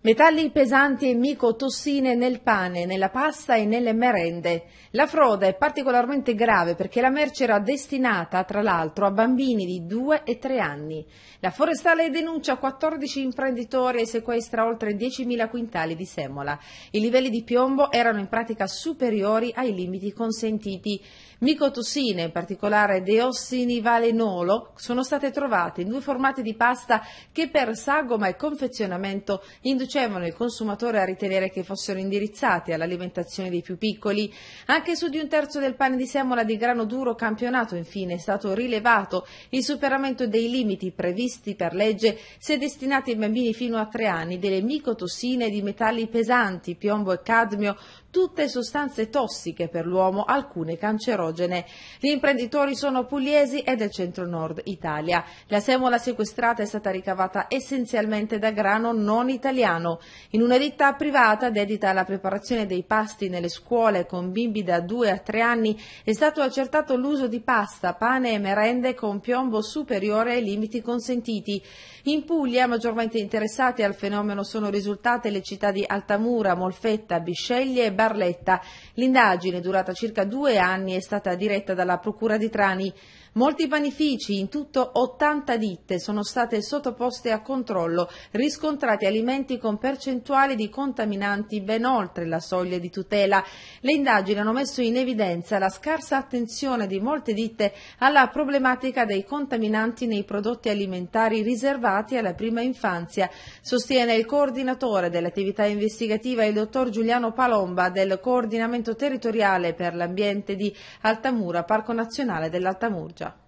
Metalli pesanti e micotossine nel pane, nella pasta e nelle merende. La frode è particolarmente grave perché la merce era destinata, tra l'altro, a bambini di 2 e 3 anni. La forestale denuncia 14 imprenditori e sequestra oltre 10.000 quintali di semola. I livelli di piombo erano in pratica superiori ai limiti consentiti. Micotossine, in particolare deossinivalenolo, sono state trovate in due formati di pasta che per sagoma e confezionamento inducevano inducevano il consumatore a ritenere che fossero indirizzati all'alimentazione dei più piccoli. Anche su di un terzo del pane di semola di grano duro campionato infine è stato rilevato il superamento dei limiti previsti per legge se destinati ai bambini fino a tre anni delle micotossine di metalli pesanti, piombo e cadmio, tutte sostanze tossiche per l'uomo, alcune cancerogene. Gli imprenditori sono pugliesi e del centro-nord Italia. La semola sequestrata è stata ricavata essenzialmente da grano non italiano Milano, in ditta privata dedita alla preparazione dei pasti nelle scuole con bimbi da 2 a 3 anni, è stato accertato l'uso di pasta, pane e merende con piombo superiore ai limiti consentiti. In Puglia, maggiormente interessati al fenomeno sono risultate le città di Altamura, Molfetta, Bisceglie e Barletta. L'indagine, durata circa due anni, è stata diretta dalla Procura di Trani. Molti panifici, in tutto 80 ditte, sono state sottoposte a controllo, riscontrati alimenti con con percentuali di contaminanti ben oltre la soglia di tutela. Le indagini hanno messo in evidenza la scarsa attenzione di molte ditte alla problematica dei contaminanti nei prodotti alimentari riservati alla prima infanzia, sostiene il coordinatore dell'attività investigativa il dottor Giuliano Palomba del coordinamento territoriale per l'ambiente di Altamura, Parco Nazionale dell'Altamurgia.